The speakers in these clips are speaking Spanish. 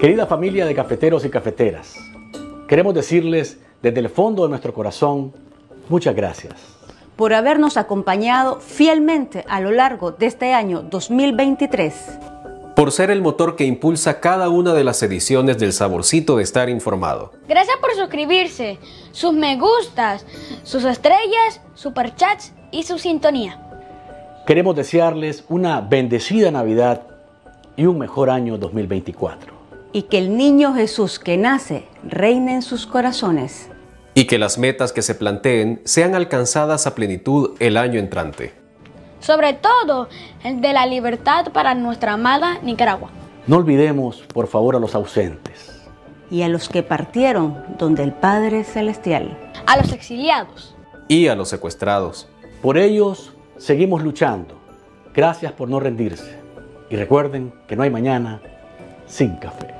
Querida familia de cafeteros y cafeteras, queremos decirles desde el fondo de nuestro corazón muchas gracias. Por habernos acompañado fielmente a lo largo de este año 2023. Por ser el motor que impulsa cada una de las ediciones del saborcito de estar informado. Gracias por suscribirse, sus me gustas, sus estrellas, superchats y su sintonía. Queremos desearles una bendecida Navidad y un mejor año 2024 y que el niño Jesús que nace reine en sus corazones. Y que las metas que se planteen sean alcanzadas a plenitud el año entrante. Sobre todo el de la libertad para nuestra amada Nicaragua. No olvidemos, por favor, a los ausentes. Y a los que partieron donde el Padre Celestial. A los exiliados. Y a los secuestrados. Por ellos seguimos luchando. Gracias por no rendirse. Y recuerden que no hay mañana sin café.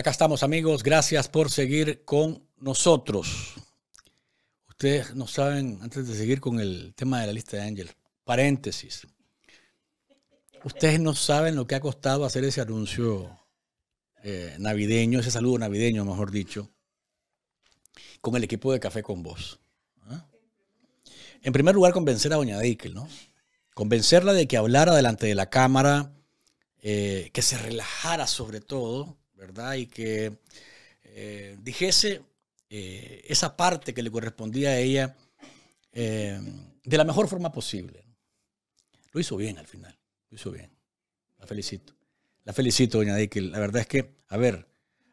Acá estamos amigos, gracias por seguir con nosotros. Ustedes no saben, antes de seguir con el tema de la lista de Ángel, paréntesis. Ustedes no saben lo que ha costado hacer ese anuncio eh, navideño, ese saludo navideño, mejor dicho, con el equipo de Café con Vos. ¿ah? En primer lugar, convencer a Doña Deikel, ¿no? Convencerla de que hablara delante de la cámara, eh, que se relajara sobre todo ¿verdad? Y que eh, dijese eh, esa parte que le correspondía a ella eh, de la mejor forma posible. Lo hizo bien al final, lo hizo bien. La felicito. La felicito, doña que La verdad es que, a ver,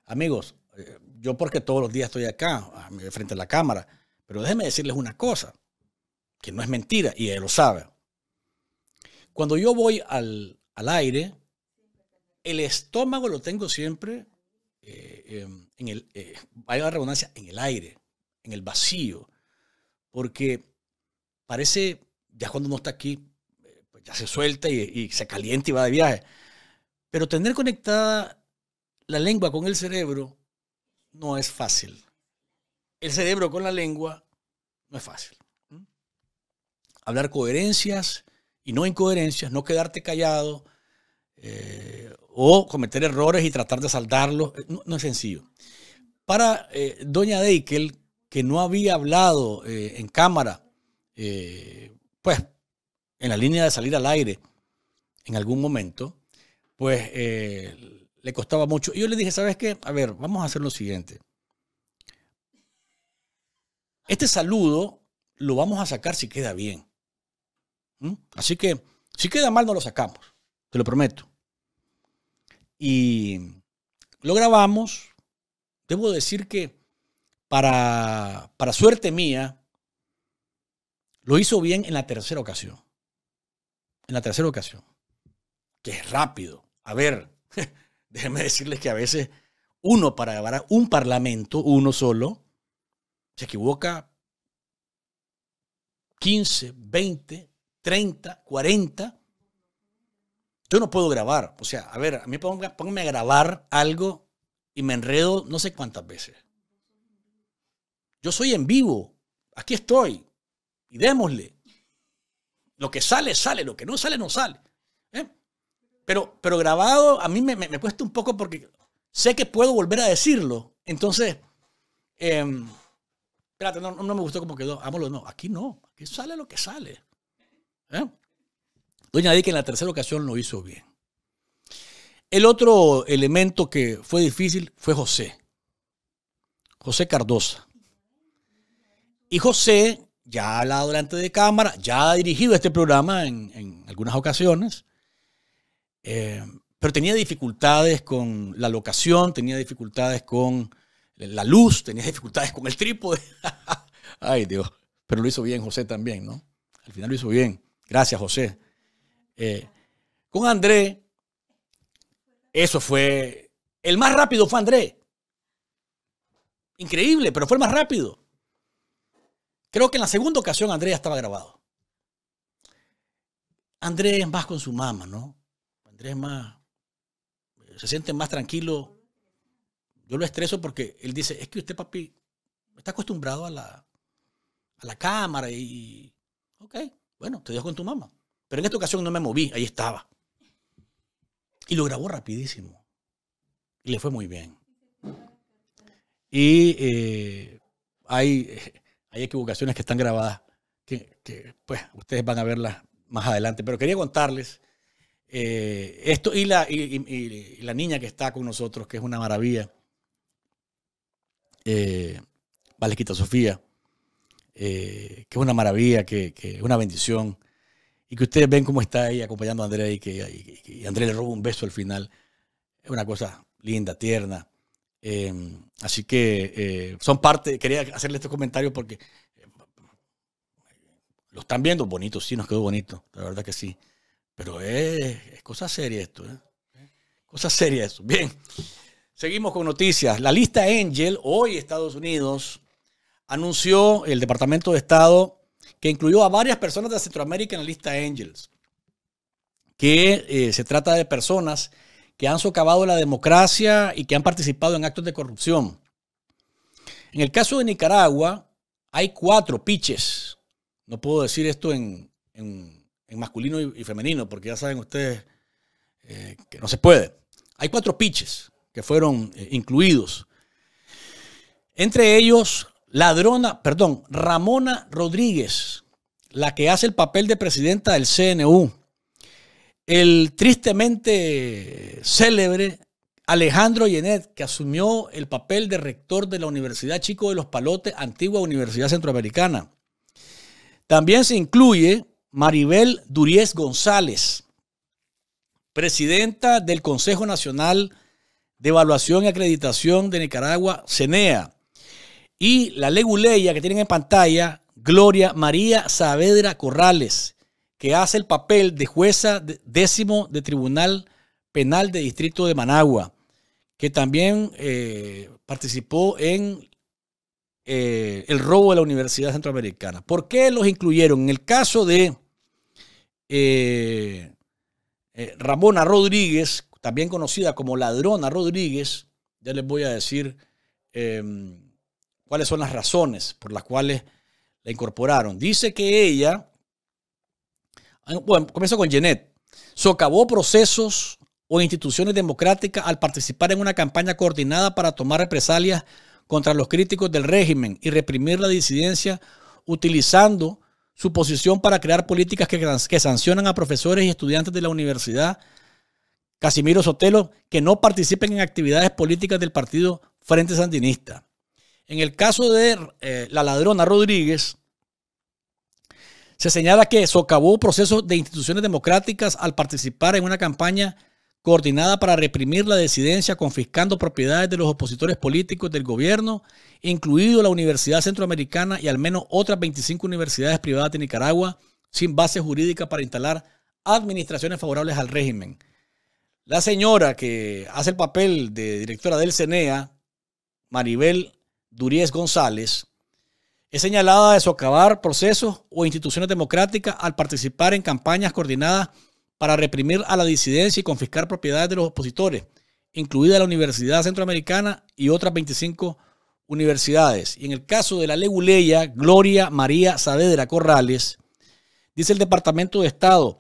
amigos, yo porque todos los días estoy acá, frente a la cámara, pero déjenme decirles una cosa, que no es mentira, y él lo sabe. Cuando yo voy al, al aire, el estómago lo tengo siempre eh, em, en el, hay eh, la redundancia, en el aire, en el vacío, porque parece, ya cuando uno está aquí, eh, pues ya se suelta y, se calienta y va de viaje, pero tener conectada la lengua con el cerebro no es fácil. El cerebro con la lengua no es fácil. Hablar coherencias y no incoherencias, no quedarte callado, o cometer errores y tratar de saldarlos. Eh, no, es sencillo. Para eh, doña Deikel, que no había hablado eh, en cámara, pues en la línea de salir al aire en algún momento, pues le costaba mucho. Y yo le dije, ¿sabes qué? A ver, vamos a hacer lo siguiente. Este saludo lo vamos a sacar si queda bien. ¿Mm? Así que si queda mal, no lo sacamos, te lo prometo. Y lo grabamos. Debo decir que para, para suerte mía, lo hizo bien en la tercera ocasión. En la tercera ocasión. Que es rápido. A ver, déjenme decirles que a veces uno para grabar un parlamento, uno solo, se equivoca 15, 20, 30, 40 yo no puedo grabar. O sea, a ver, a mí póngame, a grabar algo y me enredo no sé cuántas veces. Yo soy en vivo. Aquí estoy. Y démosle. Lo que sale, sale. Lo que no sale, no sale. ¿Eh? Pero, pero grabado a mí me, me, cuesta un poco porque sé que puedo volver a decirlo. Entonces, em, espérate, no, me gustó cómo quedó. no. Aquí no. Aquí sale lo que sale. ¿Eh? Doña Dick en la tercera ocasión lo hizo bien. El otro elemento que fue difícil fue José. José Cardosa. Y José, ya ha hablado delante de cámara, ya ha dirigido este programa en, algunas ocasiones, eh, pero tenía dificultades con la locación, tenía dificultades con la luz, tenía dificultades con el trípode. Ay Dios, pero lo hizo bien José también, ¿no? Al final lo hizo bien. Gracias José eh, con Andrés, eso fue. El más rápido fue Andrés, Increíble, pero fue el más rápido. Creo que en la segunda ocasión André ya estaba grabado. Andrés es más con su mamá, ¿no? Andrés es más. Se siente más tranquilo. Yo lo estreso porque él dice: Es que usted, papi, está acostumbrado a la, a la cámara y. Ok, bueno, te dejo con tu mamá. Pero en esta ocasión no me moví, ahí estaba. Y lo grabó rapidísimo. Y le fue muy bien. Y eh, hay, hay equivocaciones que están grabadas, que, pues ustedes van a verlas más adelante. Pero quería contarles eh, esto y la, niña que está con nosotros, que es una maravilla. Eh, Valesquita Sofía, eh, que es una maravilla, que, que, es una bendición y que ustedes ven cómo está ahí acompañando a Andrea y que y, le roba un beso al final. Es una cosa linda, tierna. Eh, así que eh, son parte, quería hacerle estos comentarios porque eh, lo están viendo bonito, sí, nos quedó bonito, la verdad que sí. Pero es, es cosa seria esto, cosa seria eso. Bien, seguimos con noticias. La lista Angel, hoy Estados Unidos, anunció el Departamento de Estado que incluyó a varias personas de Centroamérica en la lista Angels, que eh, se trata de personas que han socavado la democracia y que han participado en actos de corrupción. En el caso de Nicaragua, hay cuatro piches. No puedo decir esto en, masculino y, femenino, porque ya saben ustedes eh, que no se puede. Hay cuatro piches que fueron eh, incluidos. Entre ellos, ladrona, perdón, Ramona Rodríguez, la que hace el papel de presidenta del CNU, el tristemente célebre Alejandro Yenet, que asumió el papel de rector de la Universidad Chico de los Palotes, antigua Universidad Centroamericana. También se incluye Maribel Duriez González, presidenta del Consejo Nacional de Evaluación y Acreditación de Nicaragua, CENEA, y la leguleya que tienen en pantalla, Gloria María Saavedra Corrales, que hace el papel de jueza décimo de Tribunal Penal de Distrito de Managua, que también eh, participó en eh, el robo de la Universidad Centroamericana. ¿Por qué los incluyeron? En el caso de eh, Ramona Rodríguez, también conocida como Ladrona Rodríguez, ya les voy a decir em, cuáles son las razones por las cuales la incorporaron. Dice que ella, ah, bueno, comienzo con Jeanette, socavó procesos o instituciones democráticas al participar en una campaña coordinada para tomar represalias contra los críticos del régimen y reprimir la disidencia utilizando su posición para crear políticas que, que sancionan a profesores y estudiantes de la universidad Casimiro Sotelo que no participen en actividades políticas del partido Frente Sandinista. En el caso de eh, la ladrona Rodríguez, se señala que socavó procesos de instituciones democráticas al participar en una campaña coordinada para reprimir la disidencia, confiscando propiedades de los opositores políticos del gobierno, incluido la Universidad Centroamericana y al menos otras 25 universidades privadas de Nicaragua, sin base jurídica para instalar administraciones favorables al régimen. La señora que hace el papel de directora del CENEA, Maribel Duríez González, es señalada de socavar procesos o instituciones democráticas al participar en campañas coordinadas para reprimir a la disidencia y confiscar propiedades de los opositores, incluida la Universidad Centroamericana y otras 25 universidades. Y en el caso de la leguleya Gloria María Saavedra Corrales, dice el Departamento de Estado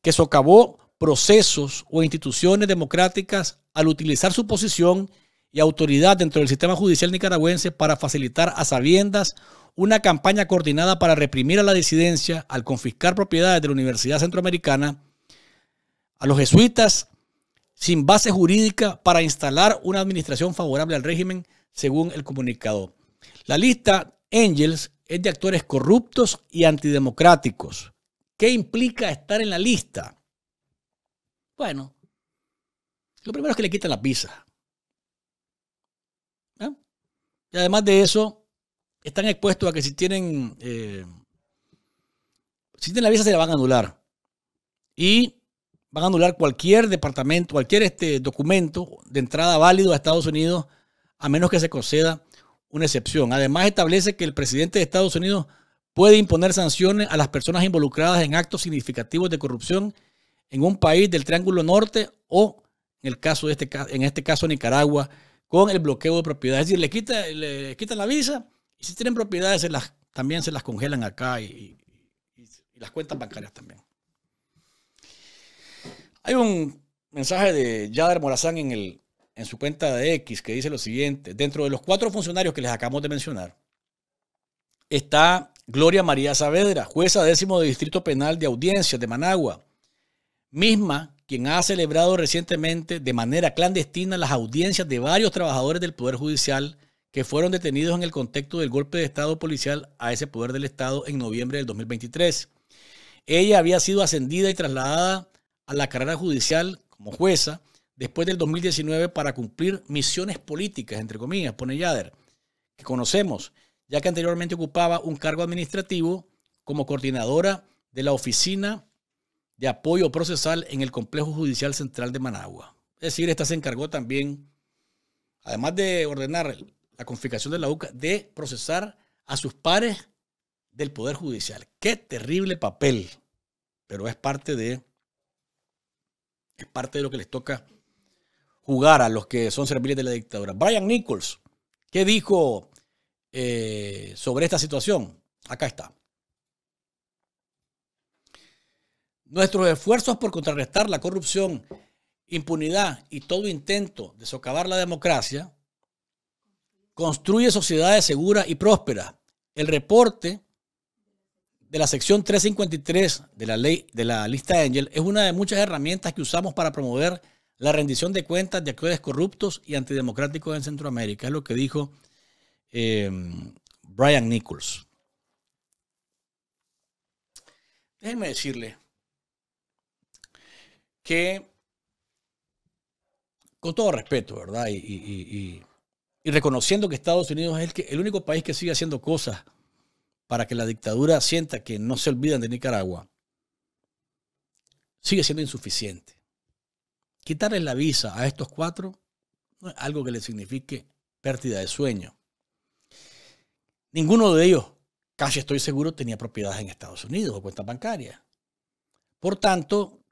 que socavó procesos o instituciones democráticas al utilizar su posición y autoridad dentro del sistema judicial nicaragüense para facilitar a sabiendas una campaña coordinada para reprimir a la disidencia al confiscar propiedades de la Universidad Centroamericana, a los jesuitas sin base jurídica para instalar una administración favorable al régimen, según el comunicado. La lista Angels es de actores corruptos y antidemocráticos. ¿Qué implica estar en la lista? Bueno, lo primero es que le quitan las visas. Y además de eso, están expuestos a que si tienen, eh, si la visa se la van a anular. Y van a anular cualquier departamento, cualquier este documento de entrada válido a Estados Unidos, a menos que se conceda una excepción. Además, establece que el presidente de Estados Unidos puede imponer sanciones a las personas involucradas en actos significativos de corrupción en un país del Triángulo Norte o, en, el caso de este, en este caso, Nicaragua, con el bloqueo de propiedades. Es decir, le quita, la visa y si tienen propiedades las, también se las congelan acá y, las cuentas bancarias también. Hay un mensaje de Yader Morazán en, el, en su cuenta de X que dice lo siguiente. Dentro de los cuatro funcionarios que les acabamos de mencionar, está Gloria María Saavedra, jueza décimo de Distrito Penal de Audiencias de Managua, misma quien ha celebrado recientemente de manera clandestina las audiencias de varios trabajadores del Poder Judicial que fueron detenidos en el contexto del golpe de Estado policial a ese poder del Estado en noviembre del 2023. Ella había sido ascendida y trasladada a la carrera judicial como jueza después del 2019 para cumplir misiones políticas, entre comillas, pone Yader, que conocemos, ya que anteriormente ocupaba un cargo administrativo como coordinadora de la oficina de apoyo procesal en el Complejo Judicial Central de Managua. Es decir, esta se encargó también, además de ordenar la confiscación de la UCA, de procesar a sus pares del Poder Judicial. Qué terrible papel, pero es parte de, es parte de lo que les toca jugar a los que son serviles de la dictadura. Brian Nichols, ¿qué dijo eh, sobre esta situación? Acá está. Nuestros esfuerzos por contrarrestar la corrupción, impunidad y todo intento de socavar la democracia construye sociedades seguras y prósperas. El reporte de la sección 353 de la ley de la lista Angel es una de muchas herramientas que usamos para promover la rendición de cuentas de actores corruptos y antidemocráticos en Centroamérica. Es lo que dijo eh, Brian Nichols. Déjenme decirle que, con todo respeto, ¿verdad? Y, reconociendo que Estados Unidos es el, único país que sigue haciendo cosas para que la dictadura sienta que no se olvidan de Nicaragua, sigue siendo insuficiente. Quitarles la visa a estos cuatro no es algo que les signifique pérdida de sueño. Ninguno de ellos, casi estoy seguro, tenía propiedades en Estados Unidos o cuentas bancarias. Por tanto,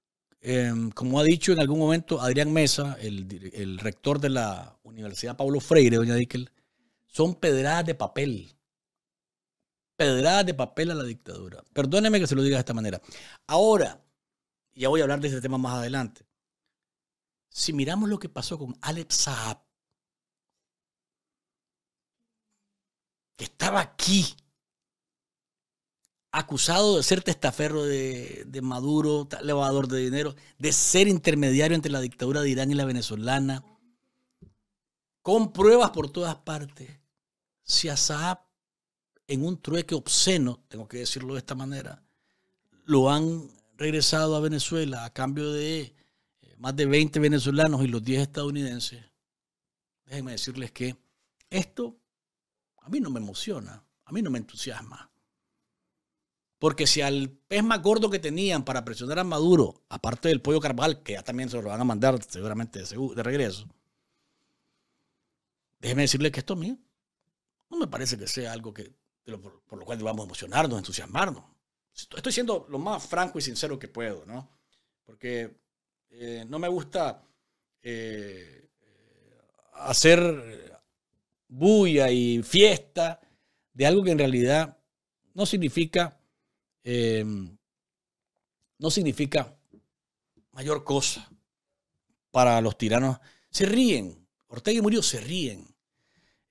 Em, como ha dicho en algún momento Adrián Mesa, el, rector de la Universidad Pablo Freire, doña Dickel, son pedradas de papel. Pedradas de papel a la dictadura. Perdóneme que se lo diga de esta manera. Ahora, ya voy a hablar de este tema más adelante. Si miramos lo que pasó con Alep Saab, que estaba aquí acusado de ser testaferro de, Maduro, levador de dinero, de ser intermediario entre la dictadura de Irán y la venezolana, con pruebas por todas partes. Si asa en un trueque obsceno, tengo que decirlo de esta manera, lo han regresado a Venezuela a cambio de eh, más de 20 venezolanos y los 10 estadounidenses, déjenme decirles que esto a mí no me emociona, a mí no me entusiasma. Porque si al pez más gordo que tenían para presionar a Maduro, aparte del pollo carval, que ya también se lo van a mandar seguramente de, regreso, déjenme decirle que esto a mí no me parece que sea algo que, por, lo cual debamos emocionarnos, entusiasmarnos. Estoy siendo lo más franco y sincero que puedo, ¿no? Porque eh, no me gusta eh, hacer bulla y fiesta de algo que en realidad no significa Em, no significa mayor cosa para los tiranos. Se ríen. Ortega y Murillo se ríen.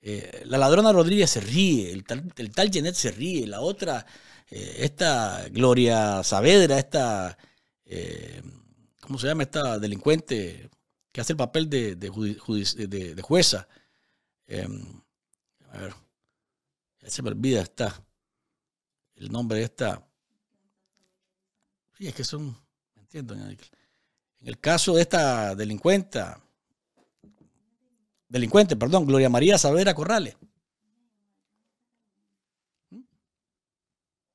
Eh, la ladrona Rodríguez se ríe, el tal, el se ríe, la otra, eh, esta Gloria Saavedra, esta, eh, ¿cómo se llama? Esta delincuente que hace el papel de, jueza. Em, a ver, se me olvida, está el nombre de esta y es que son, entiendo, en el, caso de esta delincuenta, delincuente, perdón, Gloria María Salvera Corrales. ¿Mm?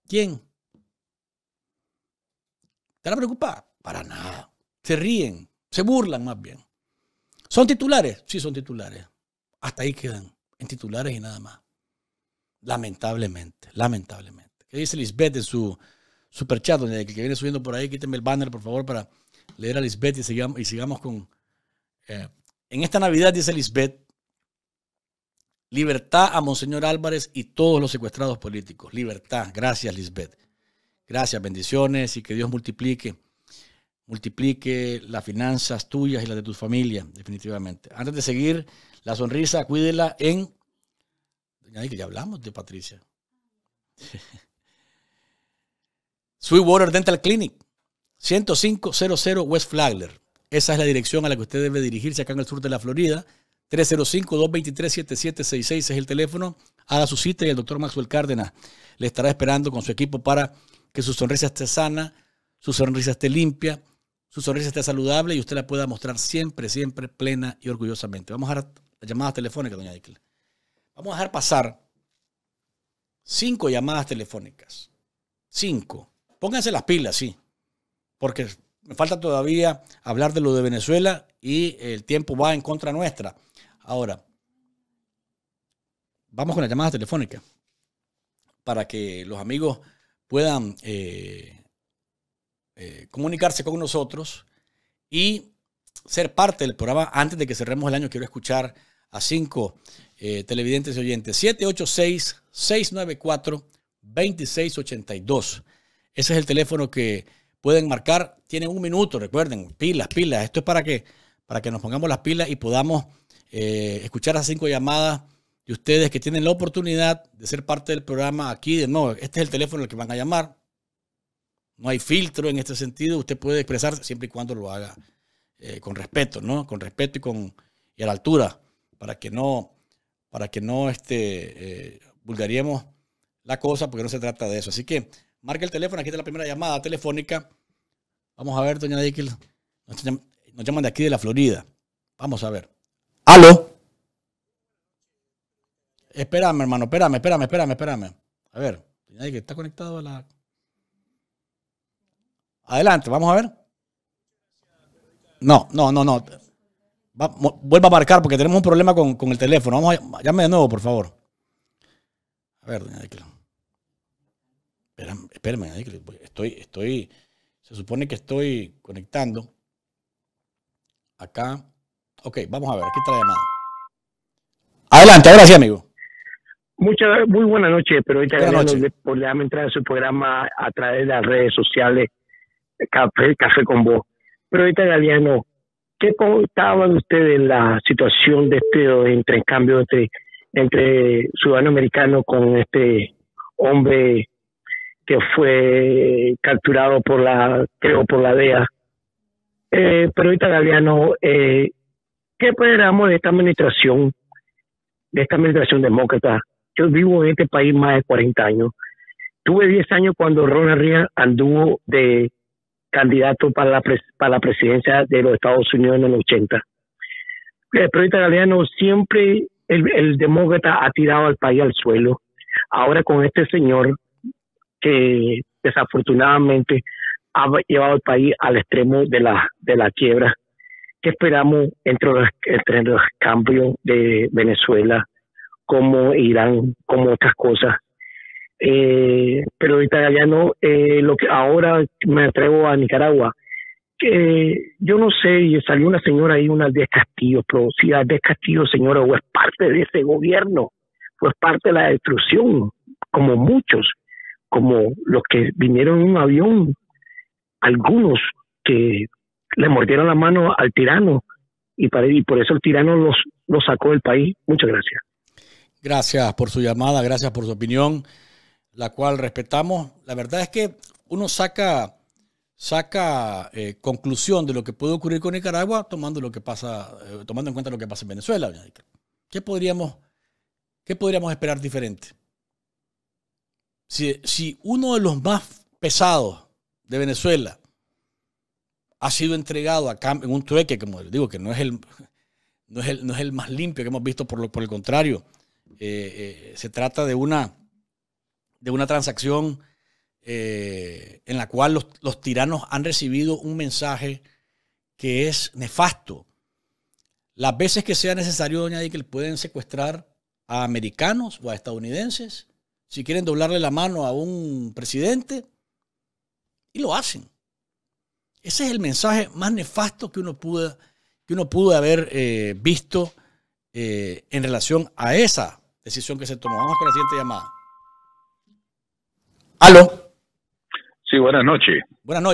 ¿Quién? ¿Te ¿Estará preocupada? Para nada. Se ríen, se burlan más bien. ¿Son titulares? Sí, son titulares. Hasta ahí quedan, en titulares y nada más. Lamentablemente, lamentablemente. ¿Qué dice Lisbeth en su super chat, doña, que viene subiendo por ahí. Quíteme el banner, por favor, para leer a Lisbeth y sigamos, y sigamos con. Eh, en esta Navidad, dice Lisbeth, libertad a Monseñor Álvarez y todos los secuestrados políticos. Libertad. Gracias, Lisbeth. Gracias, bendiciones y que Dios multiplique. Multiplique las finanzas tuyas y las de tu familia, definitivamente. Antes de seguir, la sonrisa, cuídela en. Doña, que ya hablamos de Patricia. Sweetwater Dental Clinic, 10500 West Flagler. Esa es la dirección a la que usted debe dirigirse acá en el sur de la Florida. 305-223-7766 es el teléfono. Haga su cita y el doctor Maxwell Cárdenas le estará esperando con su equipo para que su sonrisa esté sana, su sonrisa esté limpia, su sonrisa esté saludable y usted la pueda mostrar siempre, siempre plena y orgullosamente. Vamos a dar las llamadas telefónicas, doña Ekel. Vamos a dejar pasar cinco llamadas telefónicas. Cinco pónganse las pilas, sí, porque me falta todavía hablar de lo de Venezuela y el tiempo va en contra nuestra. Ahora, vamos con la llamada telefónica para que los amigos puedan eh, eh, comunicarse con nosotros y ser parte del programa. Antes de que cerremos el año, quiero escuchar a cinco eh, televidentes y oyentes. 786-694-2682. Ese es el teléfono que pueden marcar. Tienen un minuto, recuerden, pilas, pilas. Esto es para que, para que nos pongamos las pilas y podamos eh, escuchar las cinco llamadas de ustedes que tienen la oportunidad de ser parte del programa aquí. De nuevo, este es el teléfono al que van a llamar. No hay filtro en este sentido. Usted puede expresarse siempre y cuando lo haga eh, con respeto, ¿no? Con respeto y, con, a la altura, para que no, para que no este, eh, vulgariemos la cosa, porque no se trata de eso. Así que Marca el teléfono, aquí está la primera llamada telefónica. Vamos a ver, doña Jekyll. Nos, llaman de aquí de la Florida. Vamos a ver. ¡Aló! Espérame, hermano, espérame, espérame, espérame, espérame. A ver, doña que ¿está conectado a la...? Adelante, vamos a ver. No, no, no, no. vuelva a marcar porque tenemos un problema con, el teléfono. Vamos llame de nuevo, por favor. A ver, doña espérame, estoy, estoy, se supone que estoy conectando. Acá. Ok, vamos a ver, aquí está la llamada. Adelante, gracias amigo. Muchas, muy buenas noches, pero ahorita galiano por entrar a su programa a través de las redes sociales, Café, Café con Vos. Pero ahorita, Galeano, ¿qué contaban ustedes en la situación de este entre entre, entre con este hombre que fue capturado por la, creo, por la DEA. Eh, pero ahorita, Galeano, eh, ¿qué esperamos de esta administración, de esta administración demócrata? Yo vivo en este país más de 40 años. Tuve 10 años cuando Ronald Reagan anduvo de candidato para la, para la presidencia de los Estados Unidos en el 80. El periodista Galeano siempre el, el demócrata ha tirado al país al suelo. Ahora con este señor desafortunadamente ha llevado al país al extremo de la, de la quiebra. ¿Qué esperamos entre los, entre los cambios de Venezuela, como Irán, como otras cosas? Eh, pero ahorita ya no, eh, lo que ahora me atrevo a Nicaragua, que yo no sé, salió una señora ahí, una de castillos, pero si de castillos señora, o es parte de ese gobierno, es parte de la destrucción, como muchos como los que vinieron en un avión, algunos que le mordieron la mano al tirano y, por eso el tirano los, sacó del país. Muchas gracias. Gracias por su llamada, gracias por su opinión, la cual respetamos. La verdad es que uno saca, eh, conclusión de lo que puede ocurrir con Nicaragua tomando, lo que pasa, eh, tomando en cuenta lo que pasa en Venezuela. qué podríamos esperar diferente? si, uno de los más pesados de Venezuela ha sido entregado a en un trueque, como digo, que no es el, más limpio que hemos visto, por, por el contrario, eh, eh, se trata de una, de una transacción eh, en la cual los, tiranos han recibido un mensaje que es nefasto. Las veces que sea necesario, doña que pueden secuestrar a americanos o a estadounidenses si quieren doblarle la mano a un presidente, y lo hacen. Ese es el mensaje más nefasto que uno pudo, que uno pudo haber eh, visto eh, en relación a esa decisión que se tomó. Vamos con la siguiente llamada. Aló. Sí, buenas noches.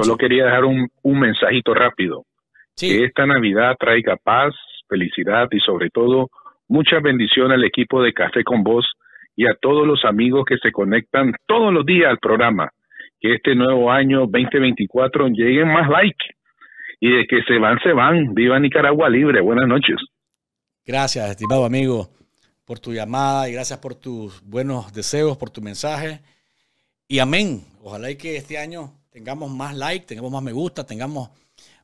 Solo quería dejar un, mensajito rápido. Que esta Navidad traiga paz, felicidad y sobre todo muchas bendición al equipo de Café con Voz y a todos los amigos que se conectan todos los días al programa. Que este nuevo año 2024 lleguen más likes y de que se van, se van. Viva Nicaragua Libre. Buenas noches. Gracias, estimado amigo, por tu llamada y gracias por tus buenos deseos, por tu mensaje. Y amén. Ojalá y que este año tengamos más like, tengamos más me gusta, tengamos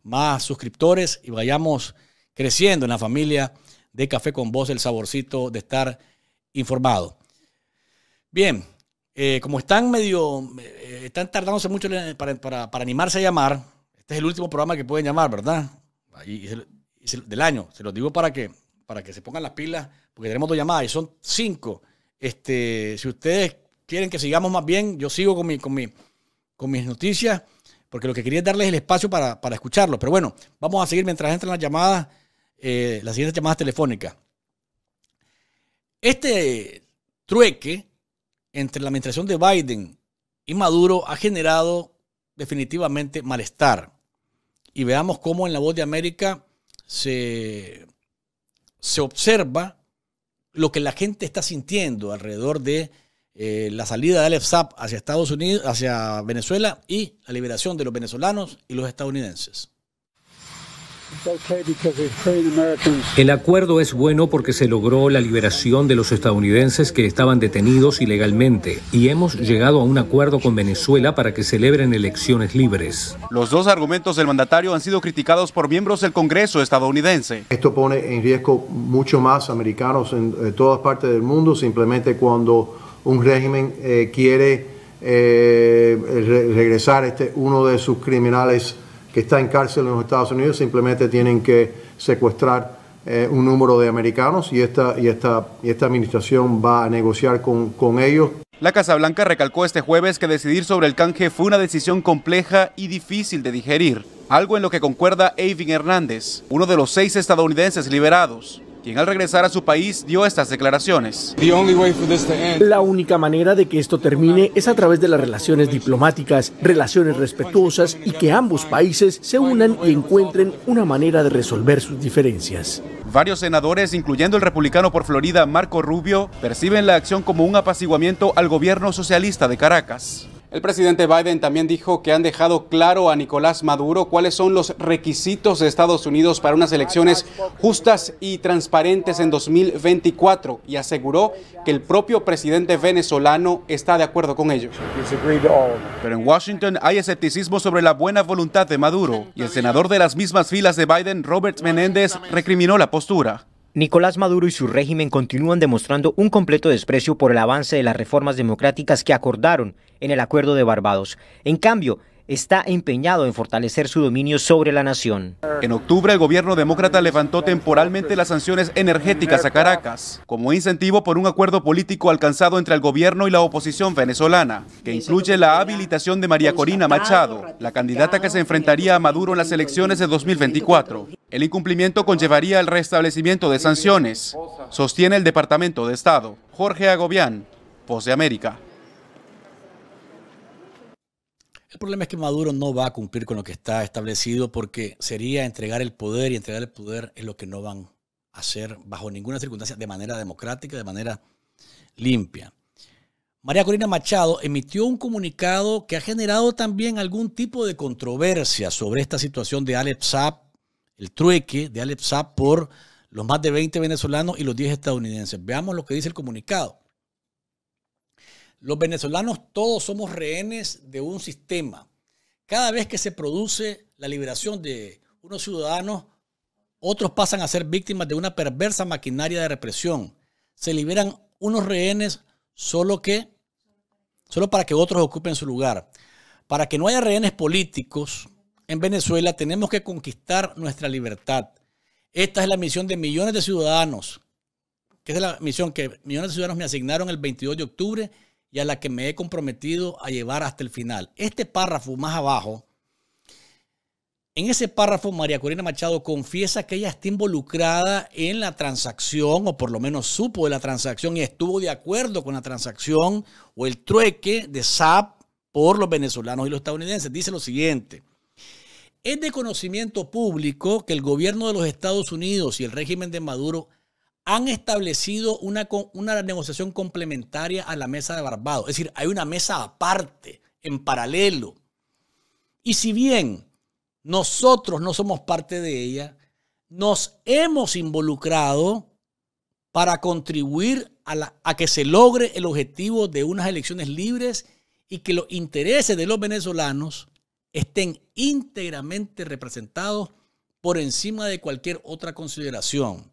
más suscriptores y vayamos creciendo en la familia de Café con Voz, el saborcito de estar informado. Bien, eh, como están medio, eh, están tardándose mucho para, animarse a llamar, este es el último programa que pueden llamar, ¿verdad? del año, se los digo para que, para que se pongan las pilas, porque tenemos dos llamadas y son cinco. Este, si ustedes quieren que sigamos más bien, yo sigo con, mi, con, con mis noticias, porque lo que quería es darles el espacio para, para escucharlo. Pero bueno, vamos a seguir mientras entran las llamadas, eh, las siguientes llamadas telefónicas. Este trueque entre la administración de Biden y Maduro ha generado definitivamente malestar. Y veamos cómo en la voz de América se, observa lo que la gente está sintiendo alrededor de eh, la salida de Aleph hacia Estados Unidos, hacia Venezuela y la liberación de los venezolanos y los estadounidenses. El acuerdo es bueno porque se logró la liberación de los estadounidenses que estaban detenidos ilegalmente y hemos llegado a un acuerdo con Venezuela para que celebren elecciones libres. Los dos argumentos del mandatario han sido criticados por miembros del Congreso estadounidense. Esto pone en riesgo mucho más americanos en eh, todas partes del mundo simplemente cuando un régimen eh, quiere eh, regresar este, uno de sus criminales que está en cárcel en los Estados Unidos, simplemente tienen que secuestrar eh, un número de americanos y esta, y esta, y esta administración va a negociar con, con ellos. La Casa Blanca recalcó este jueves que decidir sobre el canje fue una decisión compleja y difícil de digerir, algo en lo que concuerda Avin Hernández, uno de los seis estadounidenses liberados quien al regresar a su país dio estas declaraciones. La única manera de que esto termine es a través de las relaciones diplomáticas, relaciones respetuosas y que ambos países se unan y encuentren una manera de resolver sus diferencias. Varios senadores, incluyendo el republicano por Florida Marco Rubio, perciben la acción como un apaciguamiento al gobierno socialista de Caracas. El presidente Biden también dijo que han dejado claro a Nicolás Maduro cuáles son los requisitos de Estados Unidos para unas elecciones justas y transparentes en 2024 y aseguró que el propio presidente venezolano está de acuerdo con ellos. Pero en Washington hay escepticismo sobre la buena voluntad de Maduro y el senador de las mismas filas de Biden, Robert Menéndez, recriminó la postura. Nicolás Maduro y su régimen continúan demostrando un completo desprecio por el avance de las reformas democráticas que acordaron en el Acuerdo de Barbados. En cambio, está empeñado en fortalecer su dominio sobre la nación. En octubre, el gobierno demócrata levantó temporalmente las sanciones energéticas a Caracas, como incentivo por un acuerdo político alcanzado entre el gobierno y la oposición venezolana, que incluye la habilitación de María Corina Machado, la candidata que se enfrentaría a Maduro en las elecciones de 2024. El incumplimiento conllevaría el restablecimiento de sanciones, sostiene el Departamento de Estado. Jorge Agobián, Voz de América. El problema es que Maduro no va a cumplir con lo que está establecido porque sería entregar el poder y entregar el poder es lo que no van a hacer bajo ninguna circunstancia de manera democrática, de manera limpia. María Corina Machado emitió un comunicado que ha generado también algún tipo de controversia sobre esta situación de Alep el trueque de Alep por los más de 20 venezolanos y los 10 estadounidenses. Veamos lo que dice el comunicado. Los venezolanos todos somos rehenes de un sistema. Cada vez que se produce la liberación de unos ciudadanos, otros pasan a ser víctimas de una perversa maquinaria de represión. Se liberan unos rehenes solo que solo para que otros ocupen su lugar. Para que no haya rehenes políticos en Venezuela, tenemos que conquistar nuestra libertad. Esta es la misión de millones de ciudadanos, que es la misión que millones de ciudadanos me asignaron el 22 de octubre y a la que me he comprometido a llevar hasta el final. Este párrafo más abajo, en ese párrafo María Corina Machado confiesa que ella está involucrada en la transacción, o por lo menos supo de la transacción y estuvo de acuerdo con la transacción o el trueque de SAP por los venezolanos y los estadounidenses. Dice lo siguiente. Es de conocimiento público que el gobierno de los Estados Unidos y el régimen de Maduro han establecido una, una negociación complementaria a la mesa de Barbados. Es decir, hay una mesa aparte, en paralelo. Y si bien nosotros no somos parte de ella, nos hemos involucrado para contribuir a, a, que se logre el objetivo de unas elecciones libres y que los intereses de los venezolanos estén íntegramente representados por encima de cualquier otra consideración.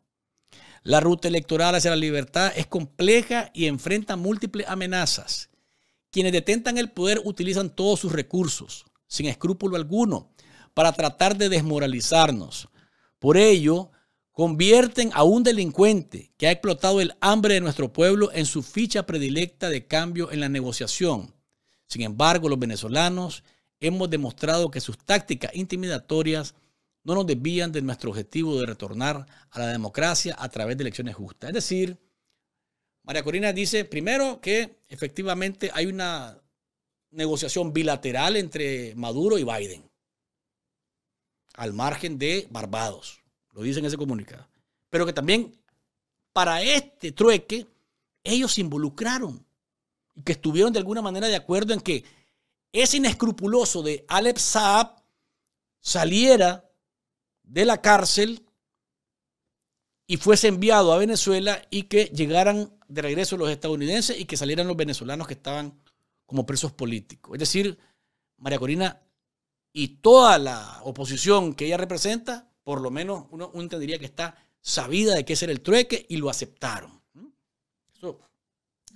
La ruta electoral hacia la libertad es compleja y enfrenta múltiples amenazas. Quienes detentan el poder utilizan todos sus recursos, sin escrúpulo alguno, para tratar de desmoralizarnos. Por ello, convierten a un delincuente que ha explotado el hambre de nuestro pueblo en su ficha predilecta de cambio en la negociación. Sin embargo, los venezolanos hemos demostrado que sus tácticas intimidatorias no nos desvían de nuestro objetivo de retornar a la democracia a través de elecciones justas. Es decir, María Corina dice, primero, que efectivamente hay una negociación bilateral entre Maduro y Biden, al margen de Barbados, lo dice en ese comunicado. Pero que también para este trueque ellos se involucraron y que estuvieron de alguna manera de acuerdo en que ese inescrupuloso de Alep Saab saliera de la cárcel y fuese enviado a Venezuela y que llegaran de regreso los estadounidenses y que salieran los venezolanos que estaban como presos políticos. Es decir, María Corina y toda la oposición que ella representa, por lo menos uno, entendería que está sabida de que es el trueque y lo aceptaron. ¿Mm? Eso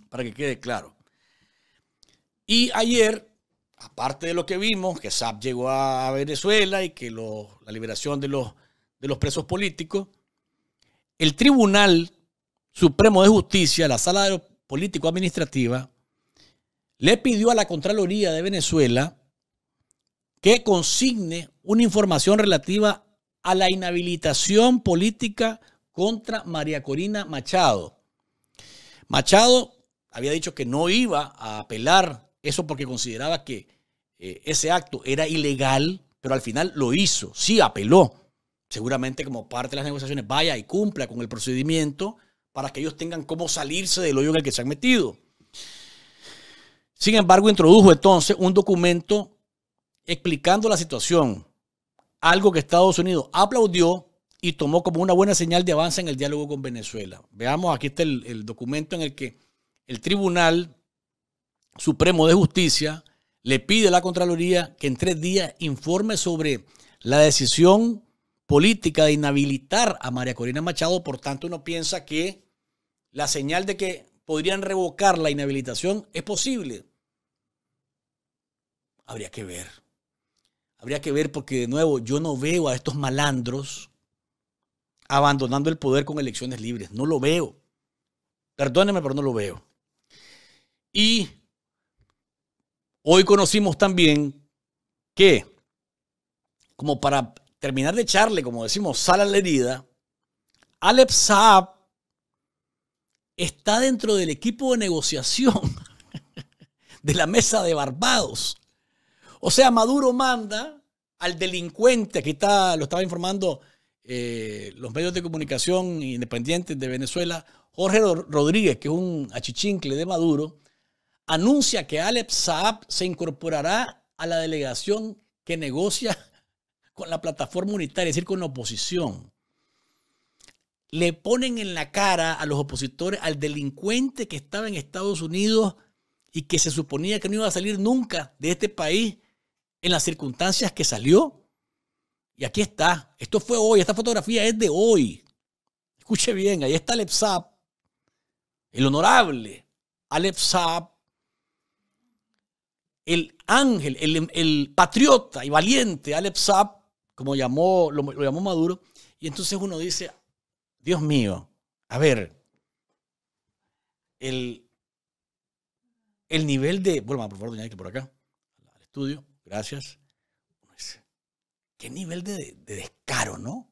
para que quede claro. Y ayer aparte de lo que vimos, que SAP llegó a Venezuela y que la liberación de los, de los presos políticos, el Tribunal Supremo de Justicia, la Sala Político-Administrativa, le pidió a la Contraloría de Venezuela que consigne una información relativa a la inhabilitación política contra María Corina Machado. Machado había dicho que no iba a apelar eso porque consideraba que eh, ese acto era ilegal, pero al final lo hizo, sí apeló. Seguramente como parte de las negociaciones vaya y cumpla con el procedimiento para que ellos tengan cómo salirse del hoyo en el que se han metido. Sin embargo, introdujo entonces un documento explicando la situación, algo que Estados Unidos aplaudió y tomó como una buena señal de avance en el diálogo con Venezuela. Veamos, aquí está el documento en el que el tribunal Supremo de Justicia le pide a la Contraloría que en tres días informe sobre la decisión política de inhabilitar a María Corina Machado. Por tanto, uno piensa que la señal de que podrían revocar la inhabilitación es posible. Habría que ver. Habría que ver porque de nuevo yo no veo a estos malandros abandonando el poder con elecciones libres. No lo veo. Perdóneme, pero no lo veo. Y Hoy conocimos también que, como para terminar de echarle, como decimos, sal a la herida, Alep Saab está dentro del equipo de negociación de la mesa de Barbados. O sea, Maduro manda al delincuente, aquí está, lo estaba informando eh, los medios de comunicación independientes de Venezuela, Jorge Rodríguez, que es un achichincle de Maduro, anuncia que Alep Saab se incorporará a la delegación que negocia con la plataforma unitaria, es decir, con la oposición. Le ponen en la cara a los opositores al delincuente que estaba en Estados Unidos y que se suponía que no iba a salir nunca de este país en las circunstancias que salió. Y aquí está. Esto fue hoy. Esta fotografía es de hoy. Escuche bien, ahí está Alep Saab, el honorable Alep Saab, el ángel, el, patriota y valiente Alep como llamó, lo, llamó Maduro, y entonces uno dice, Dios mío, a ver, el, el nivel de. Bueno, por favor, doña por acá, al estudio, gracias. Qué nivel de, descaro, ¿no?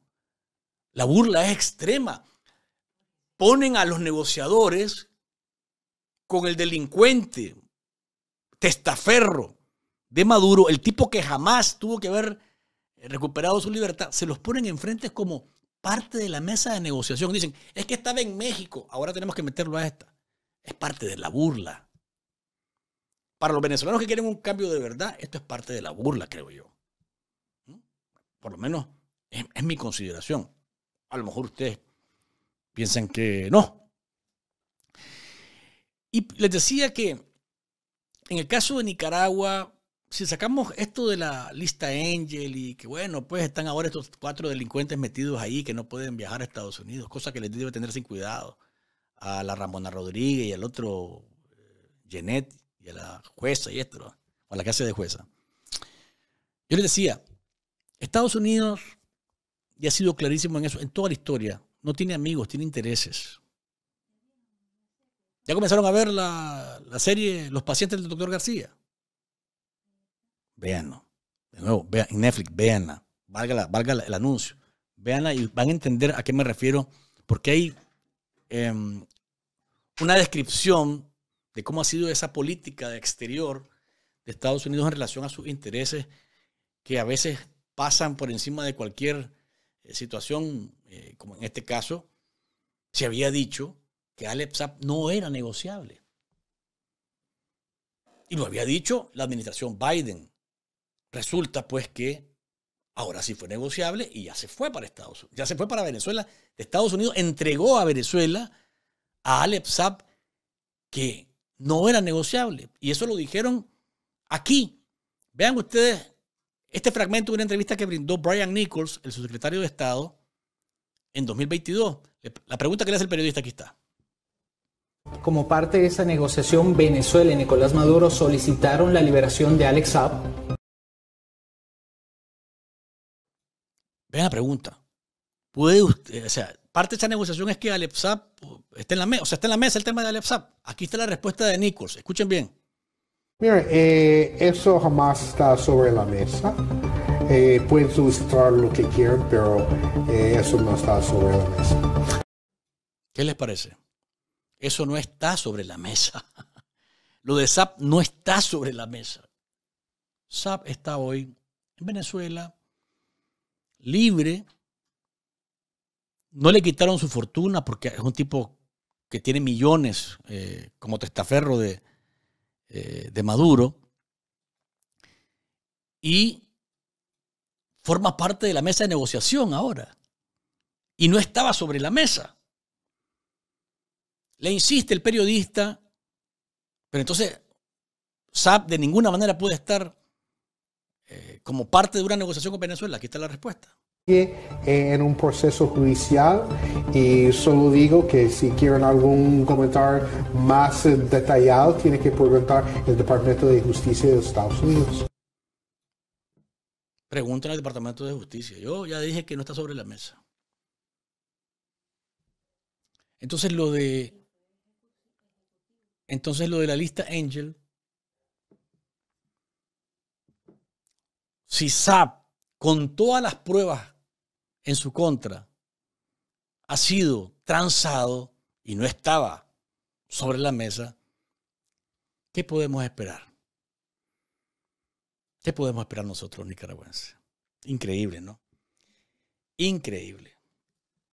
La burla es extrema. Ponen a los negociadores con el delincuente, testaferro de Maduro, el tipo que jamás tuvo que haber recuperado su libertad, se los ponen enfrente como parte de la mesa de negociación. Dicen, es que estaba en México, ahora tenemos que meterlo a esta. Es parte de la burla. Para los venezolanos que quieren un cambio de verdad, esto es parte de la burla, creo yo. ¿Mm? Por lo menos es mi consideración. A lo mejor ustedes piensan que no. Y les decía que en el caso de Nicaragua, si sacamos esto de la lista Angel y que bueno, pues están ahora estos cuatro delincuentes metidos ahí que no pueden viajar a Estados Unidos, cosa que les debe tener sin cuidado a la Ramona Rodríguez y al otro eh, y a la jueza y esto, o a la casa de jueza. Yo les decía, Estados Unidos, y ha sido clarísimo en eso, en toda la historia, no tiene amigos, tiene intereses. Ya comenzaron a ver la, serie Los pacientes del doctor García. Véanlo. De nuevo, vean, en Netflix, véanla. Valga, el anuncio. Véanla y van a entender a qué me refiero, porque hay em, una descripción de cómo ha sido esa política de exterior de Estados Unidos en relación a sus intereses que a veces pasan por encima de cualquier eh, situación, eh, como en este caso, se había dicho que Alep Sapp no era negociable. Y lo había dicho la administración Biden. Resulta pues que ahora sí fue negociable y ya se fue para Estados Unidos. Ya se fue para Venezuela. Estados Unidos entregó a Venezuela a Alep sap que no era negociable. Y eso lo dijeron aquí. Vean ustedes este fragmento de una entrevista que brindó Brian Nichols, el subsecretario de Estado, en 2022. La pregunta que le hace el periodista aquí está. Como parte de esa negociación, Venezuela y Nicolás Maduro solicitaron la liberación de Alex Saab. Ven la pregunta. ¿Puede usted, o sea, parte de esa negociación es que Alex Saab eh, esté en la mesa, o sea, está en la mesa el tema de Alex Saab. Aquí está la respuesta de Nichols. Escuchen bien. Mire, eh, eso jamás está sobre la mesa. Eh, pueden solicitar lo que quieran, pero eso no está sobre la mesa. ¿Qué les parece? Eso no está sobre la mesa. Lo de SAP no está sobre la mesa. SAP está hoy en Venezuela, libre. No le quitaron su fortuna porque es un tipo que tiene millones eh, como testaferro eh, de Maduro. Y forma parte de la mesa de negociación ahora. Y no estaba sobre la mesa. Le insiste el periodista, pero entonces SAP de ninguna manera puede estar eh, como parte de una negociación con Venezuela. Aquí está la respuesta eh, en un proceso judicial y solo digo que si quieren algún comentario más eh, detallado tiene que preguntar el Departamento de Justicia de Estados Unidos. Pregunten al Departamento de Justicia. Yo ya dije que no está sobre la mesa. Entonces lo de entonces lo de la lista Angel, si SAP, con todas las pruebas en su contra, ha sido transado y no estaba sobre la mesa, ¿qué podemos esperar? ¿Qué podemos esperar nosotros, nicaragüenses? Increíble, ¿no? Increíble.